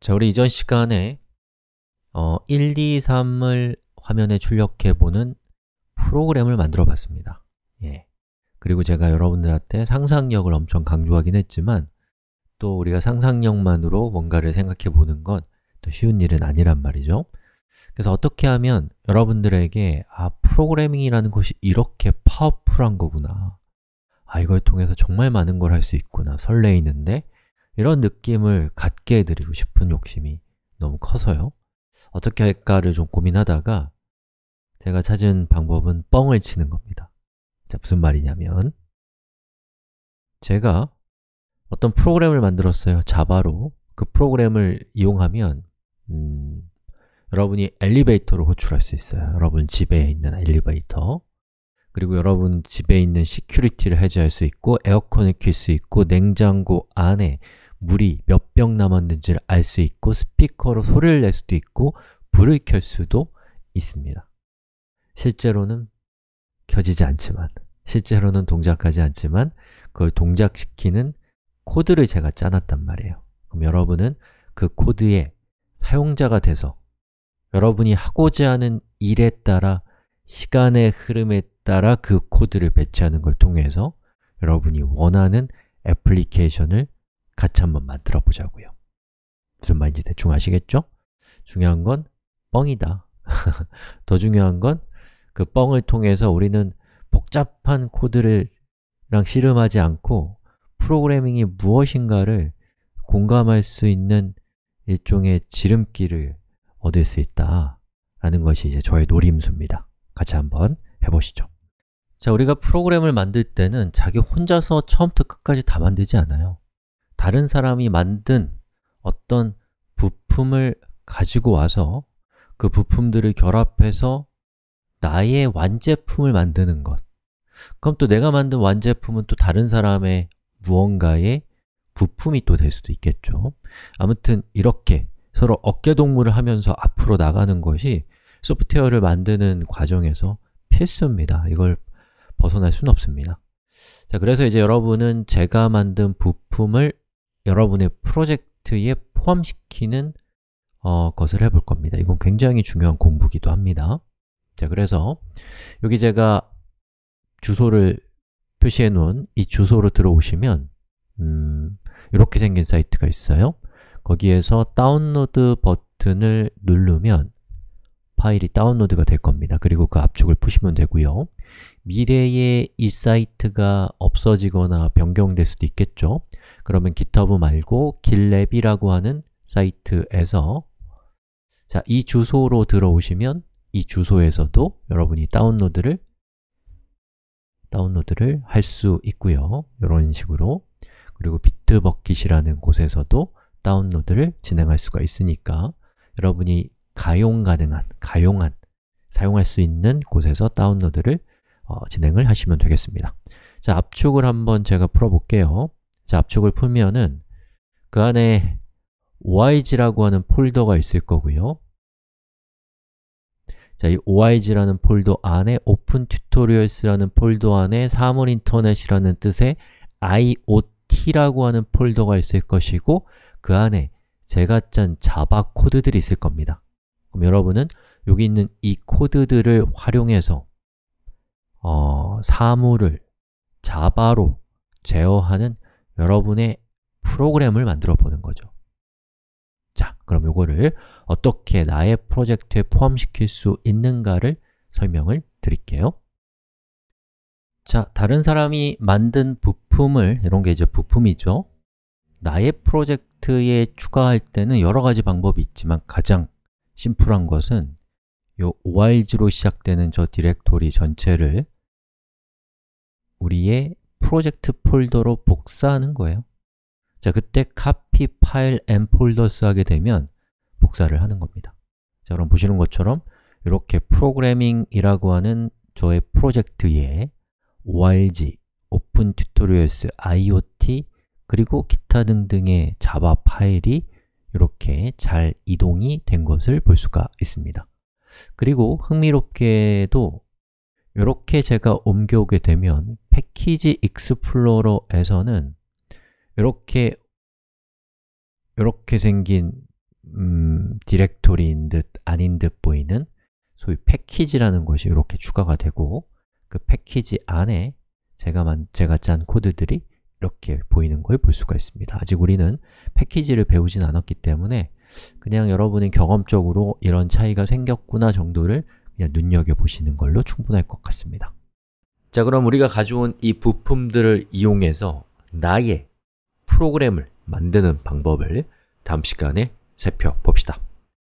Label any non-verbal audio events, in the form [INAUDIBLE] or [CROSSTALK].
자, 우리 이전 시간에 어, 1, 2, 3을 화면에 출력해보는 프로그램을 만들어 봤습니다 예. 그리고 제가 여러분들한테 상상력을 엄청 강조하긴 했지만 또 우리가 상상력만으로 뭔가를 생각해보는 건 또 쉬운 일은 아니란 말이죠 그래서 어떻게 하면 여러분들에게 아, 프로그래밍이라는 것이 이렇게 파워풀한 거구나 아, 이걸 통해서 정말 많은 걸 할 수 있구나 설레이는데 이런 느낌을 갖게 해드리고 싶은 욕심이 너무 커서요 어떻게 할까를 좀 고민하다가 제가 찾은 방법은 뻥을 치는 겁니다 자, 무슨 말이냐면 제가 어떤 프로그램을 만들었어요, 자바로 그 프로그램을 이용하면 음, 여러분이 엘리베이터를 호출할 수 있어요 여러분 집에 있는 엘리베이터 그리고 여러분 집에 있는 시큐리티를 해제할 수 있고 에어컨을 킬 수 있고 냉장고 안에 물이 몇 병 남았는지를 알 수 있고 스피커로 소리를 낼 수도 있고 불을 켤 수도 있습니다 실제로는 켜지지 않지만 실제로는 동작하지 않지만 그걸 동작시키는 코드를 제가 짜놨단 말이에요 그럼 여러분은 그코드의 사용자가 돼서 여러분이 하고자 하는 일에 따라 시간의 흐름에 따라 그 코드를 배치하는 걸 통해서 여러분이 원하는 애플리케이션을 같이 한번 만들어 보자고요 무슨 말인지 대충 아시겠죠? 중요한 건 뻥이다 [LAUGHS] 더 중요한 건 그 뻥을 통해서 우리는 복잡한 코드를 랑 씨름하지 않고 프로그래밍이 무엇인가를 공감할 수 있는 일종의 지름길을 얻을 수 있다라는 것이 이제 저의 노림수입니다. 같이 한번 해보시죠. 자, 우리가 프로그램을 만들 때는 자기 혼자서 처음부터 끝까지 다 만들지 않아요. 다른 사람이 만든 어떤 부품을 가지고 와서 그 부품들을 결합해서 나의 완제품을 만드는 것 그럼 또 내가 만든 완제품은 또 다른 사람의 무언가의 부품이 또 될 수도 있겠죠 아무튼 이렇게 서로 어깨동무를 하면서 앞으로 나가는 것이 소프트웨어를 만드는 과정에서 필수입니다 이걸 벗어날 수는 없습니다 자, 그래서 이제 여러분은 제가 만든 부품을 여러분의 프로젝트에 포함시키는 어, 것을 해볼 겁니다. 이건 굉장히 중요한 공부기도 합니다. 자, 그래서 여기 제가 주소를 표시해 놓은 이 주소로 들어오시면 음, 이렇게 생긴 사이트가 있어요. 거기에서 다운로드 버튼을 누르면 파일이 다운로드가 될 겁니다. 그리고 그 압축을 푸시면 되고요. 미래에 이 사이트가 없어지거나 변경될 수도 있겠죠. 그러면 GitHub 말고 GitLab이라고 하는 사이트에서 자, 이 주소로 들어오시면 이 주소에서도 여러분이 다운로드를 다운로드를 할 수 있고요. 이런 식으로 그리고 비트버킷이라는 곳에서도 다운로드를 진행할 수가 있으니까 여러분이 가용 가능한, 가용한, 사용할 수 있는 곳에서 다운로드를 어, 진행을 하시면 되겠습니다. 자, 압축을 한번 제가 풀어볼게요. 자, 압축을 풀면은 그 안에 oig라고 하는 폴더가 있을 거고요. 자, 이 oig라는 폴더 안에 open tutorials라는 폴더 안에 사물 인터넷이라는 뜻의 iot라고 하는 폴더가 있을 것이고 그 안에 제가 짠 자바 코드들이 있을 겁니다. 그럼 여러분은 여기 있는 이 코드들을 활용해서 어, 사물을 자바로 제어하는 여러분의 프로그램을 만들어 보는 거죠. 자, 그럼 이거를 어떻게 나의 프로젝트에 포함시킬 수 있는가를 설명을 드릴게요. 자, 다른 사람이 만든 부품을, 이런 게 이제 부품이죠. 나의 프로젝트에 추가할 때는 여러 가지 방법이 있지만 가장 심플한 것은 요 org로 시작되는 저 디렉토리 전체를 우리의 프로젝트 폴더로 복사하는 거예요 자, 그때 copy file and folders 하게 되면 복사를 하는 겁니다 자, 그럼 보시는 것처럼 이렇게 프로그래밍이라고 하는 저의 프로젝트에 org, open tutorials, iot, 그리고 기타 등등의 자바 파일이 이렇게 잘 이동이 된 것을 볼 수가 있습니다 그리고 흥미롭게도 이렇게 제가 옮겨오게 되면 패키지 익스플로러에서는 이렇게 이렇게 생긴 음, 디렉토리인 듯 아닌 듯 보이는 소위 패키지라는 것이 이렇게 추가가 되고 그 패키지 안에 제가 만, 제가 짠 코드들이 이렇게 보이는 걸 볼 수가 있습니다. 아직 우리는 패키지를 배우진 않았기 때문에 그냥 여러분이 경험적으로 이런 차이가 생겼구나 정도를 그냥 눈여겨보시는 걸로 충분할 것 같습니다. 자, 그럼 우리가 가져온 이 부품들을 이용해서 나의 프로그램을 만드는 방법을 다음 시간에 살펴봅시다.